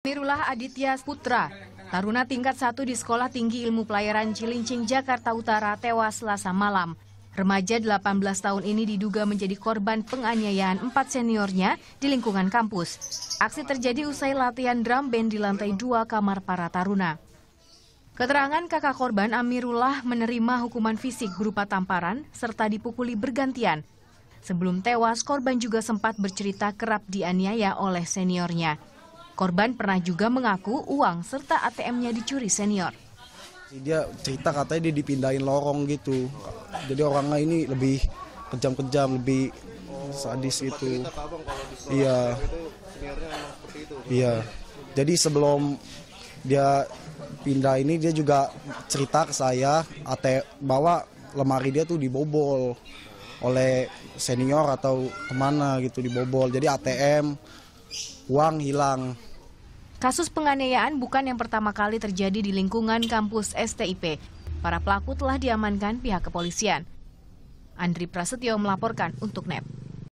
Mirullah Aditya Putra, taruna tingkat satu di Sekolah Tinggi Ilmu Pelayaran Cilincing, Jakarta Utara, tewas selasa malam. Remaja 18 tahun ini diduga menjadi korban penganiayaan empat seniornya di lingkungan kampus. Aksi terjadi usai latihan drum band di lantai dua kamar para taruna. Keterangan kakak korban Amirullah menerima hukuman fisik berupa tamparan serta dipukuli bergantian. Sebelum tewas, korban juga sempat bercerita kerap dianiaya oleh seniornya. Korban pernah juga mengaku uang serta ATM-nya dicuri senior. Dia cerita katanya dia dipindahin lorong gitu. Jadi orangnya ini lebih kejam-kejam, lebih sadis itu. Iya. Iya. Jadi sebelum dia pindah ini dia juga cerita ke saya AT bawa lemari dia tuh dibobol oleh senior atau kemana gitu dibobol. Jadi ATM uang hilang. Kasus penganiayaan bukan yang pertama kali terjadi di lingkungan kampus STIP. Para pelaku telah diamankan pihak kepolisian. Andri Prasetyo melaporkan untuk Nep.